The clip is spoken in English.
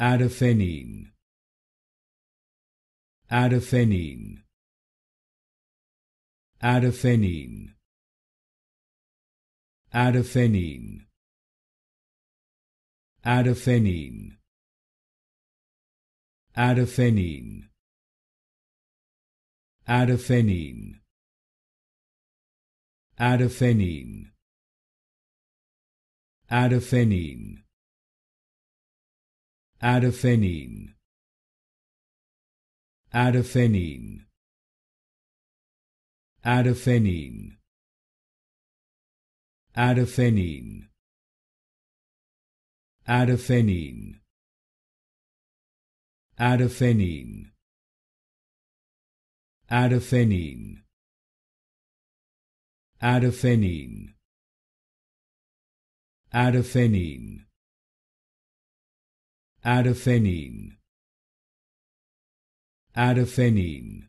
Adenine. Adenine. Adenine. Adenine. Adenine. Adenine. Adenine. Adenine. Adenine. Adenine. Adenine. Adenine. Adenine. Adenine. Adenine. Adenine. Adenine. Adenine. Adenine. Adenine.